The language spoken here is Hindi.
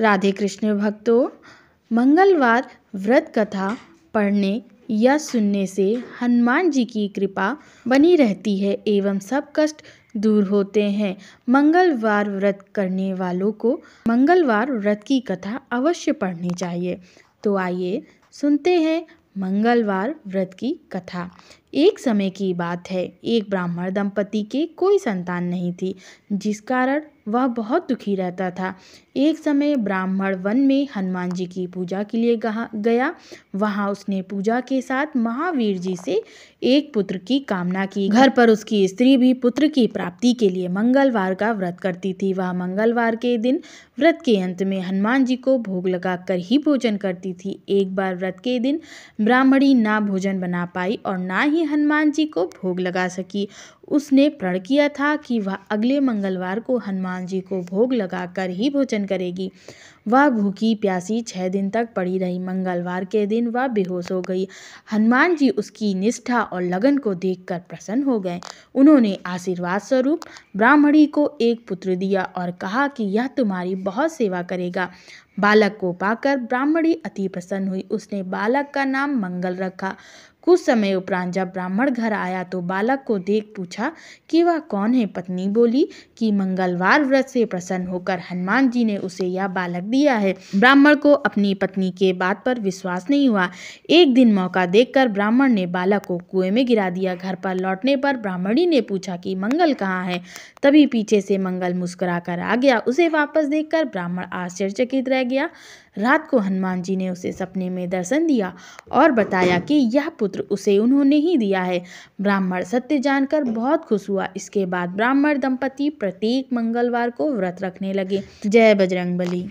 राधे कृष्ण भक्तों मंगलवार व्रत कथा पढ़ने या सुनने से हनुमान जी की कृपा बनी रहती है एवं सब कष्ट दूर होते हैं मंगलवार व्रत करने वालों को मंगलवार व्रत की कथा अवश्य पढ़नी चाहिए तो आइए सुनते हैं मंगलवार व्रत की कथा एक समय की बात है एक ब्राह्मण दंपति के कोई संतान नहीं थी जिस कारण वह बहुत दुखी रहता था एक समय ब्राह्मण वन में हनुमान जी की पूजा के लिए गया वहाँ उसने पूजा के साथ महावीर जी से एक पुत्र की कामना की घर पर उसकी स्त्री भी पुत्र की प्राप्ति के लिए मंगलवार का व्रत करती थी वह मंगलवार के दिन व्रत के अंत में हनुमान जी को भोग लगाकर ही भोजन करती थी एक बार व्रत के दिन ब्राह्मणी ना भोजन बना पाई और ना ही ही हनुमान जी को भोग लगा सकी उसने प्रण किया था कि वह अगले मंगलवार को हनुमान जी को भोग लगाकर ही भोजन करेगी वह भूखी प्यासी छः दिन तक पड़ी रही मंगलवार के दिन वह बेहोश हो गई हनुमान जी उसकी निष्ठा और लगन को देखकर प्रसन्न हो गए उन्होंने आशीर्वाद स्वरूप ब्राह्मणी को एक पुत्र दिया और कहा कि यह तुम्हारी बहुत सेवा करेगा बालक को पाकर ब्राह्मणी अति प्रसन्न हुई उसने बालक का नाम मंगल रखा कुछ समय उपरांत जब ब्राह्मण घर आया तो बालक को देख पूछा कि वह कौन है पत्नी बोली कि मंगलवार व्रत से प्रसन्न होकर हनुमान जी ने उसे यह बालक दिया है ब्राह्मण को अपनी पत्नी के बात पर विश्वास नहीं हुआ एक दिन मौका देखकर ब्राह्मण ने बालक को कुएं में गिरा दिया घर पर लौटने पर ब्राह्मणी ने पूछा कि मंगल कहाँ है तभी पीछे से मंगल मुस्कुरा आ गया उसे वापस देखकर ब्राह्मण आश्चर्यचकित रह गया रात को हनुमान जी ने उसे सपने में दर्शन दिया और बताया कि यह पुत्र उसे उन्होंने ही दिया है ब्राह्मण सत्य जानकर बहुत खुश हुआ इसके बाद ब्राह्मण दंपति प्रत्येक मंगलवार को व्रत रखने लगे जय बजरंगबली